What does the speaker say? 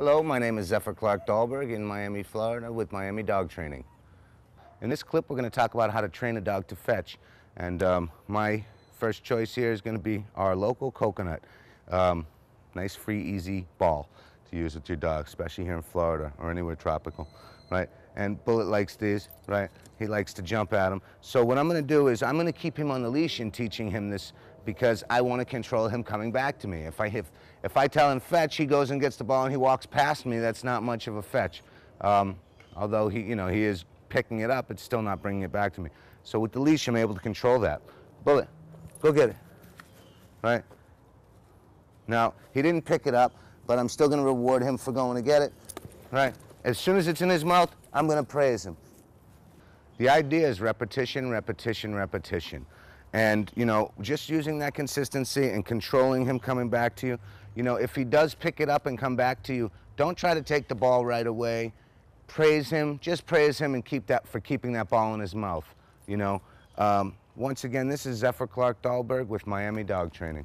Hello, my name is Zephyr Clark Dahlberg in Miami, Florida with Miami Dog Training. In this clip, we're going to talk about how to train a dog to fetch. And um, my first choice here is going to be our local coconut. Um, Nice, free, easy ball to use with your dog, especially here in Florida or anywhere tropical, right? And Bullet likes these, right? He likes to jump at them. So what I'm gonna do is I'm gonna keep him on the leash and teaching him this because I wanna control him coming back to me. If I, if, if I tell him fetch, he goes and gets the ball and he walks past me, that's not much of a fetch. Um, although he, you know, he is picking it up, it's still not bringing it back to me. So with the leash, I'm able to control that. Bullet, go get it, right? Now, he didn't pick it up, but I'm still going to reward him for going to get it, right? As soon as it's in his mouth, I'm going to praise him. The idea is repetition, repetition, repetition. And, you know, just using that consistency and controlling him coming back to you. You know, if he does pick it up and come back to you, don't try to take the ball right away. Praise him. Just praise him and keep that for keeping that ball in his mouth. You know, um, once again, this is Zephyr Clark Dahlberg with Miami Dog Training.